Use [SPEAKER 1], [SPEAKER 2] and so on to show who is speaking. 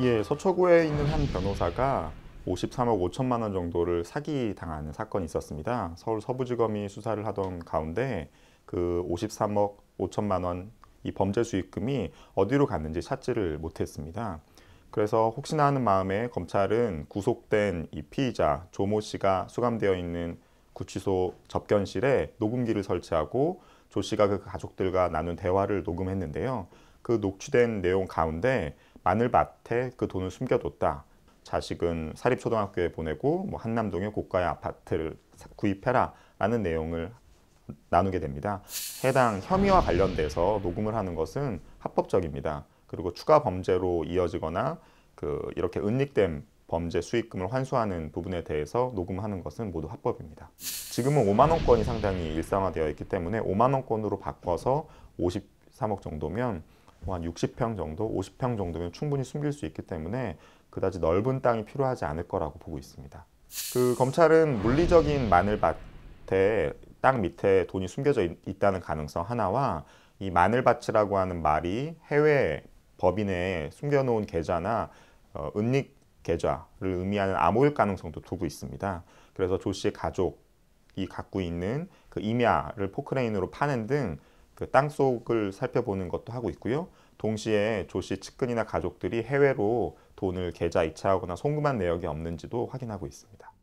[SPEAKER 1] 예, 서초구에 있는 한 변호사가 53억 5천만 원 정도를 사기 당하는 사건이 있었습니다. 서울 서부지검이 수사를 하던 가운데 그 53억 5천만 원 이 범죄 수익금이 어디로 갔는지 찾지를 못했습니다. 그래서 혹시나 하는 마음에 검찰은 구속된 이 피의자 조모 씨가 수감되어 있는 구치소 접견실에 녹음기를 설치하고 조 씨가 그 가족들과 나눈 대화를 녹음했는데요. 그 녹취된 내용 가운데 마늘밭에 그 돈을 숨겨뒀다. 자식은 사립초등학교에 보내고 뭐 한남동의 고가의 아파트를 구입해라 라는 내용을 나누게 됩니다. 해당 혐의와 관련돼서 녹음을 하는 것은 합법적입니다. 그리고 추가 범죄로 이어지거나 그 이렇게 은닉된 범죄 수익금을 환수하는 부분에 대해서 녹음하는 것은 모두 합법입니다. 지금은 5만 원권이 상당히 일상화되어 있기 때문에 5만 원권으로 바꿔서 53억 정도면 뭐한 60평 정도, 50평 정도면 충분히 숨길 수 있기 때문에 그다지 넓은 땅이 필요하지 않을 거라고 보고 있습니다. 그 검찰은 물리적인 마늘밭에 땅 밑에 돈이 숨겨져 있, 다는 가능성 하나와 이 마늘밭이라고 하는 말이 해외 법인에 숨겨놓은 계좌나 어, 은닉 계좌를 의미하는 암호일 가능성도 두고 있습니다. 그래서 조 씨의 가족이 갖고 있는 그 임야를 포크레인으로 파는 등그 땅속을 살펴보는 것도 하고 있고요. 동시에 조씨 측근이나 가족들이 해외로 돈을 계좌 이체하거나 송금한 내역이 없는지도 확인하고 있습니다.